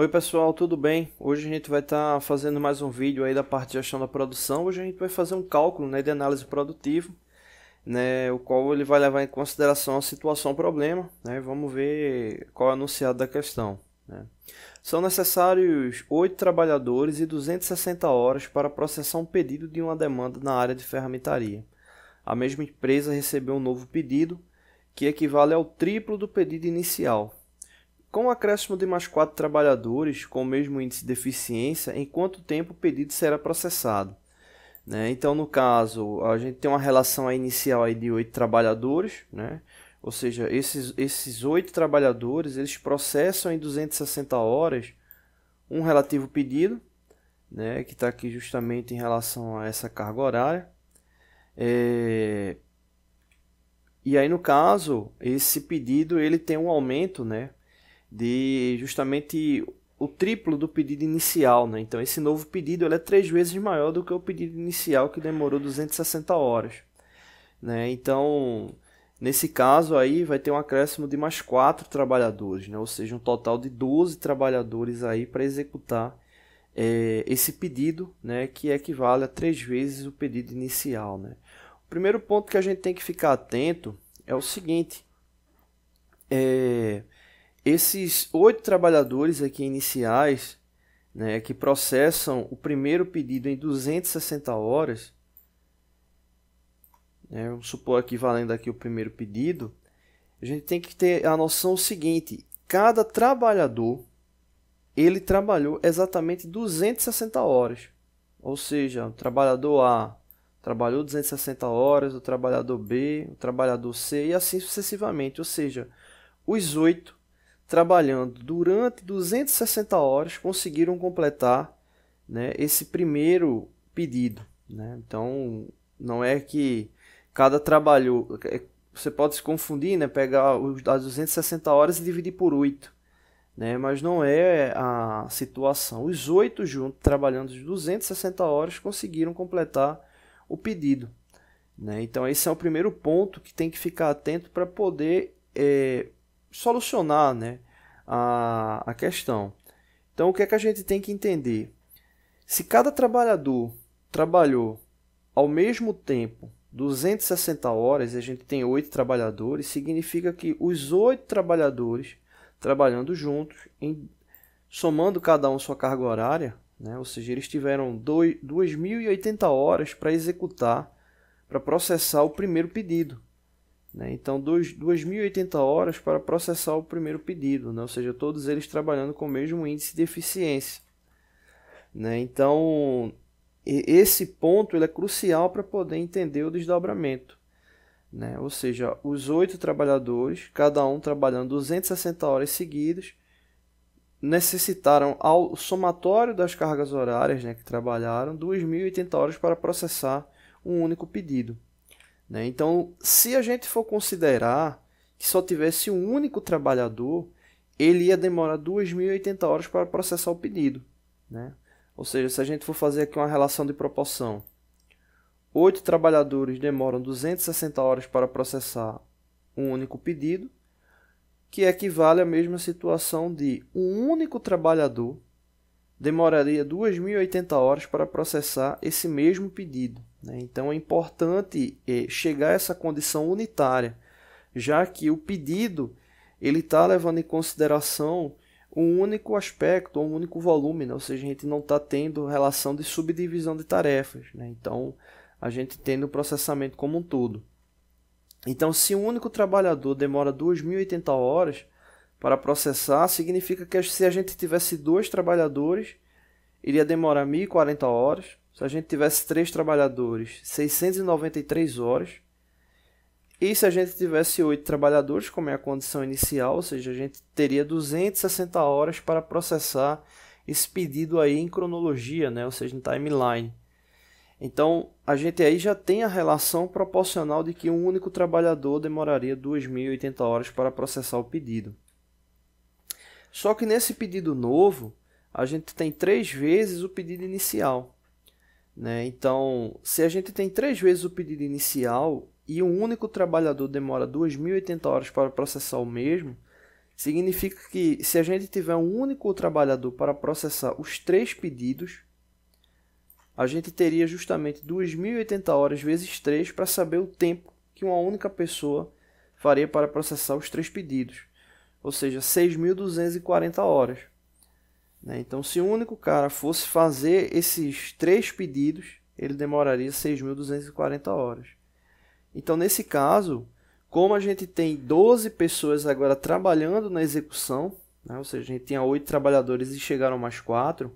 Oi pessoal, tudo bem? Hoje a gente vai estar tá fazendo mais um vídeo aí da parte de gestão da produção. Hoje a gente vai fazer um cálculo né, de análise produtiva, né, o qual ele vai levar em consideração a situação problema. Né, vamos ver qual é o anunciado da questão. Né. São necessários 8 trabalhadores e 260 horas para processar um pedido de uma demanda na área de ferramentaria. A mesma empresa recebeu um novo pedido que equivale ao triplo do pedido inicial, com o acréscimo de mais quatro trabalhadores com o mesmo índice de eficiência, em quanto tempo o pedido será processado? Né? Então, no caso, a gente tem uma relação inicial aí de oito trabalhadores, né? ou seja, esses esses oito trabalhadores eles processam em 260 horas um relativo pedido, né? que está aqui justamente em relação a essa carga horária. É... E aí, no caso, esse pedido ele tem um aumento, né? de justamente o triplo do pedido inicial, né? Então esse novo pedido ele é três vezes maior do que o pedido inicial que demorou 260 horas, né? Então nesse caso aí vai ter um acréscimo de mais quatro trabalhadores, né? Ou seja, um total de 12 trabalhadores aí para executar é, esse pedido, né? Que equivale a três vezes o pedido inicial, né? O primeiro ponto que a gente tem que ficar atento é o seguinte: é, esses oito trabalhadores aqui iniciais, né, que processam o primeiro pedido em 260 horas, né, vamos supor aqui valendo aqui o primeiro pedido, a gente tem que ter a noção seguinte: cada trabalhador ele trabalhou exatamente 260 horas. Ou seja, o trabalhador A trabalhou 260 horas, o trabalhador B, o trabalhador C e assim sucessivamente. Ou seja, os oito trabalhando durante 260 horas, conseguiram completar né, esse primeiro pedido. Né? Então, não é que cada trabalho. É, você pode se confundir, né? pegar as 260 horas e dividir por 8. Né? Mas não é a situação. Os oito juntos, trabalhando 260 horas, conseguiram completar o pedido. Né? Então, esse é o primeiro ponto que tem que ficar atento para poder é, solucionar né? a, a questão. Então, o que é que a gente tem que entender? Se cada trabalhador trabalhou ao mesmo tempo 260 horas, e a gente tem oito trabalhadores, significa que os oito trabalhadores trabalhando juntos, em, somando cada um sua carga horária, né? ou seja, eles tiveram 2.080 horas para executar, para processar o primeiro pedido. Né? Então, 2.080 horas para processar o primeiro pedido, né? ou seja, todos eles trabalhando com o mesmo índice de eficiência. Né? Então, esse ponto ele é crucial para poder entender o desdobramento. Né? Ou seja, os oito trabalhadores, cada um trabalhando 260 horas seguidas, necessitaram, ao somatório das cargas horárias né, que trabalharam, 2.080 horas para processar um único pedido. Né? Então, se a gente for considerar que só tivesse um único trabalhador, ele ia demorar 2.080 horas para processar o pedido. Né? Ou seja, se a gente for fazer aqui uma relação de proporção, oito trabalhadores demoram 260 horas para processar um único pedido, que equivale à mesma situação de um único trabalhador demoraria 2.080 horas para processar esse mesmo pedido. Né? Então é importante eh, chegar a essa condição unitária, já que o pedido ele está levando em consideração um único aspecto, um único volume, né? ou seja, a gente não está tendo relação de subdivisão de tarefas. Né? Então a gente tendo o processamento como um todo. Então, se um único trabalhador demora 2.080 horas, para processar, significa que se a gente tivesse dois trabalhadores, iria demorar 1.040 horas. Se a gente tivesse três trabalhadores, 693 horas. E se a gente tivesse oito trabalhadores, como é a condição inicial, ou seja, a gente teria 260 horas para processar esse pedido aí em cronologia, né? ou seja, em timeline. Então, a gente aí já tem a relação proporcional de que um único trabalhador demoraria 2.080 horas para processar o pedido. Só que nesse pedido novo, a gente tem três vezes o pedido inicial. Né? Então, se a gente tem três vezes o pedido inicial e um único trabalhador demora 2.080 horas para processar o mesmo, significa que se a gente tiver um único trabalhador para processar os três pedidos, a gente teria justamente 2.080 horas vezes 3 para saber o tempo que uma única pessoa faria para processar os três pedidos ou seja, 6.240 horas. Né? Então, se o um único cara fosse fazer esses três pedidos, ele demoraria 6.240 horas. Então, nesse caso, como a gente tem 12 pessoas agora trabalhando na execução, né? ou seja, a gente tinha 8 trabalhadores e chegaram mais 4,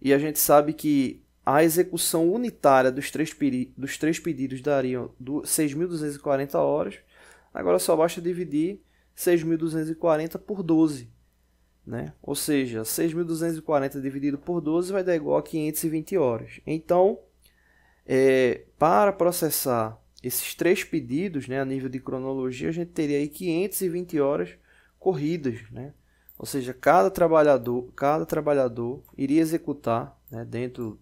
e a gente sabe que a execução unitária dos três, dos três pedidos daria 6.240 horas, agora só basta dividir 6.240 por 12. Né? Ou seja, 6.240 dividido por 12 vai dar igual a 520 horas. Então, é, para processar esses três pedidos né, a nível de cronologia, a gente teria aí 520 horas corridas. Né? Ou seja, cada trabalhador, cada trabalhador iria executar né, dentro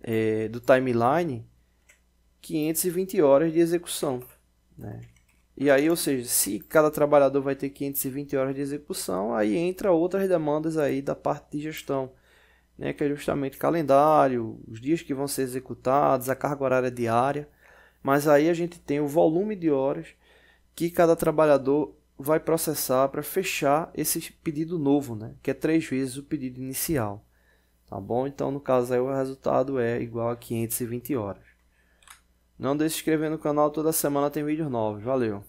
é, do timeline 520 horas de execução. Né? E aí, ou seja, se cada trabalhador vai ter 520 horas de execução, aí entra outras demandas aí da parte de gestão, né, que é justamente calendário, os dias que vão ser executados, a carga horária diária. Mas aí a gente tem o volume de horas que cada trabalhador vai processar para fechar esse pedido novo, né, que é três vezes o pedido inicial. Tá bom? Então, no caso aí, o resultado é igual a 520 horas. Não deixe de se inscrever no canal, toda semana tem vídeos novos. Valeu!